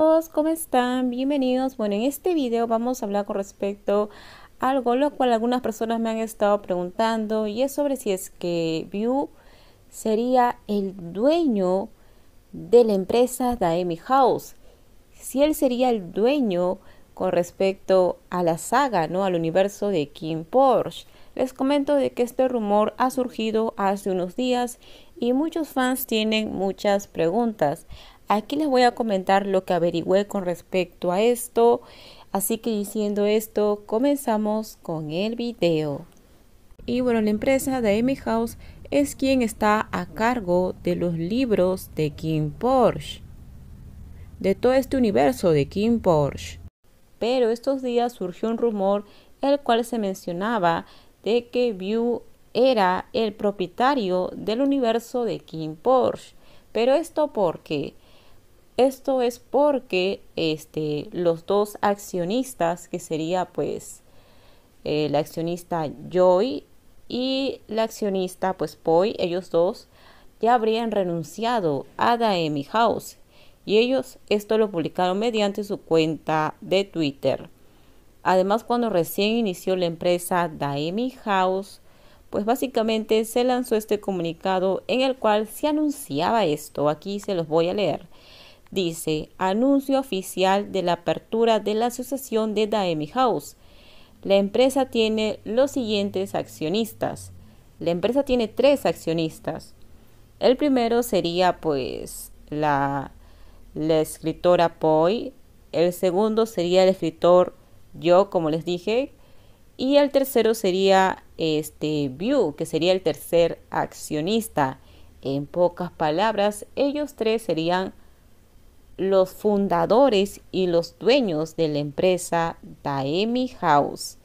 todos, ¿cómo están? Bienvenidos. Bueno, en este video vamos a hablar con respecto a algo lo cual algunas personas me han estado preguntando y es sobre si es que View sería el dueño de la empresa Daemi House. Si él sería el dueño con respecto a la saga, ¿no? Al universo de Kim Porsche. Les comento de que este rumor ha surgido hace unos días y muchos fans tienen muchas preguntas. Aquí les voy a comentar lo que averigüé con respecto a esto. Así que diciendo esto, comenzamos con el video. Y bueno, la empresa de Amy House es quien está a cargo de los libros de King Porsche. De todo este universo de King Porsche. Pero estos días surgió un rumor el cual se mencionaba de que View era el propietario del universo de King Porsche. Pero esto porque esto es porque este, los dos accionistas, que sería pues eh, la accionista Joy y la accionista pues Poi, ellos dos ya habrían renunciado a Daemi House y ellos esto lo publicaron mediante su cuenta de Twitter. Además, cuando recién inició la empresa Daemi House, pues básicamente se lanzó este comunicado en el cual se anunciaba esto. Aquí se los voy a leer. Dice, anuncio oficial de la apertura de la asociación de Daemi House. La empresa tiene los siguientes accionistas. La empresa tiene tres accionistas. El primero sería pues la, la escritora Poi. El segundo sería el escritor yo, como les dije. Y el tercero sería este View, que sería el tercer accionista. En pocas palabras, ellos tres serían los fundadores y los dueños de la empresa Daemi House.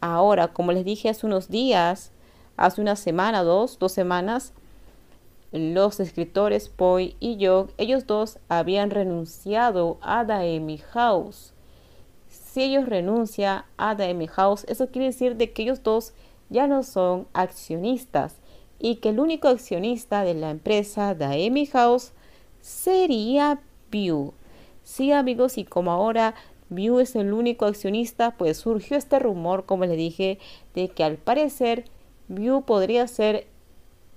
Ahora, como les dije hace unos días, hace una semana, dos, dos semanas, los escritores Poi y yo, ellos dos habían renunciado a Daemi House. Si ellos renuncian a Daemi House, eso quiere decir de que ellos dos ya no son accionistas y que el único accionista de la empresa Daemi House sería View. Sí, amigos, y como ahora View es el único accionista, pues surgió este rumor, como les dije, de que al parecer View podría ser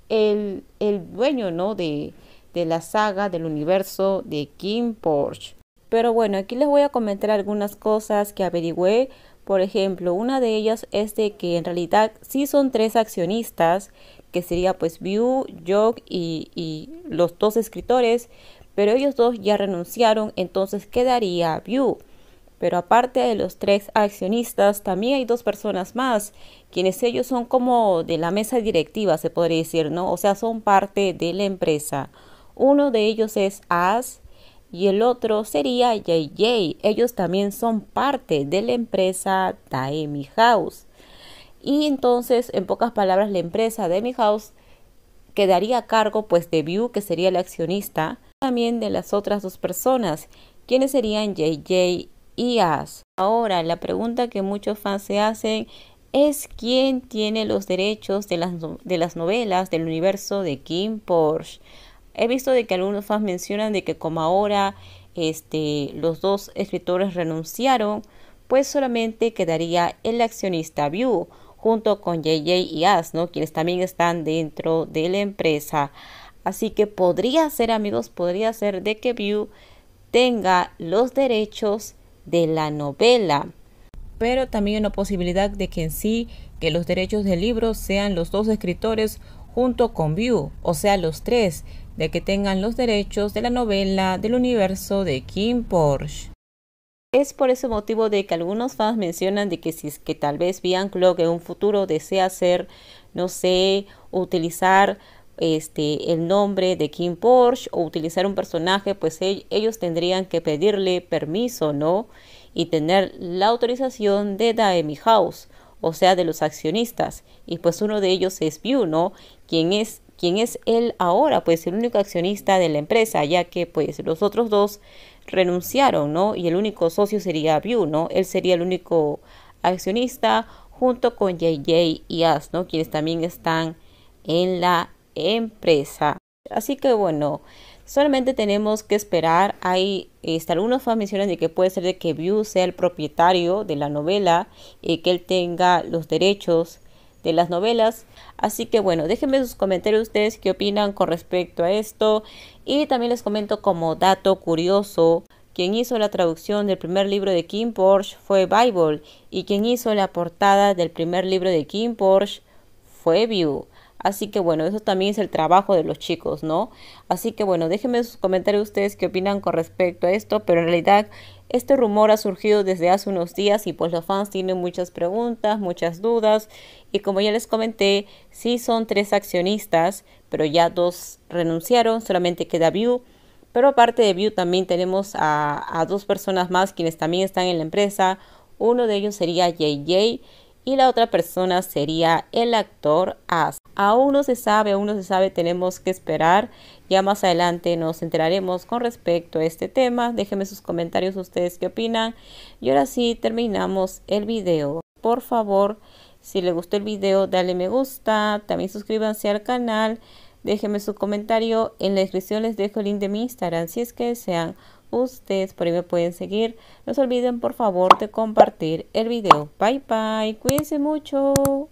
el, el dueño, ¿no? De, de la saga, del universo de king Porsche. Pero bueno, aquí les voy a comentar algunas cosas que averigüé. Por ejemplo, una de ellas es de que en realidad sí son tres accionistas que sería pues View, Jog y, los dos escritores, pero ellos dos ya renunciaron, entonces quedaría View. Pero aparte de los tres accionistas, también hay dos personas más, quienes ellos son como de la mesa directiva, se podría decir, ¿no? O sea, son parte de la empresa. Uno de ellos es As y el otro sería JJ. Ellos también son parte de la empresa Daemi House. Y entonces, en pocas palabras, la empresa de mi house quedaría a cargo pues de View, que sería el accionista, también de las otras dos personas, quienes serían JJ y As. Ahora, la pregunta que muchos fans se hacen es quién tiene los derechos de las, de las novelas del universo de Kim Porsche. He visto de que algunos fans mencionan de que como ahora este, los dos escritores renunciaron, pues solamente quedaría el accionista View junto con JJ y Asno, quienes también están dentro de la empresa. Así que podría ser, amigos, podría ser de que View tenga los derechos de la novela. Pero también una posibilidad de que en sí, que los derechos del libro sean los dos escritores junto con View, o sea, los tres, de que tengan los derechos de la novela del universo de Kim Porsche. Es por ese motivo de que algunos fans mencionan de que si es que tal vez Bianclo que en un futuro desea hacer, no sé, utilizar este, el nombre de Kim Porsche o utilizar un personaje, pues ellos tendrían que pedirle permiso, ¿no? Y tener la autorización de Daemi House, o sea, de los accionistas. Y pues uno de ellos es View, ¿no? Quien es, quien es él ahora, pues el único accionista de la empresa, ya que pues los otros dos renunciaron, ¿no? Y el único socio sería View, ¿no? Él sería el único accionista junto con JJ y As, ¿no? Quienes también están en la empresa. Así que bueno, solamente tenemos que esperar. Hay este, algunos fans de que puede ser de que View sea el propietario de la novela y eh, que él tenga los derechos de las novelas. Así que bueno, déjenme sus comentarios ustedes qué opinan con respecto a esto. Y también les comento como dato curioso, quien hizo la traducción del primer libro de Kim Porsche fue Bible y quien hizo la portada del primer libro de Kim Porsche fue View. Así que bueno, eso también es el trabajo de los chicos, ¿no? Así que bueno, déjenme sus comentarios ustedes qué opinan con respecto a esto, pero en realidad este rumor ha surgido desde hace unos días y pues los fans tienen muchas preguntas, muchas dudas y como ya les comenté, sí son tres accionistas, pero ya dos renunciaron, solamente queda View. Pero aparte de View también tenemos a, a, dos personas más quienes también están en la empresa. Uno de ellos sería JJ y la otra persona sería el actor As. Aún no se sabe, aún no se sabe, tenemos que esperar. Ya más adelante nos enteraremos con respecto a este tema. Déjenme sus comentarios ustedes qué opinan. Y ahora sí terminamos el video. Por favor, si les gustó el video, dale me gusta. También suscríbanse al canal. Déjenme su comentario. En la descripción les dejo el link de mi Instagram si es que desean. Ustedes por ahí me pueden seguir. No se olviden por favor de compartir el video. Bye bye. Cuídense mucho.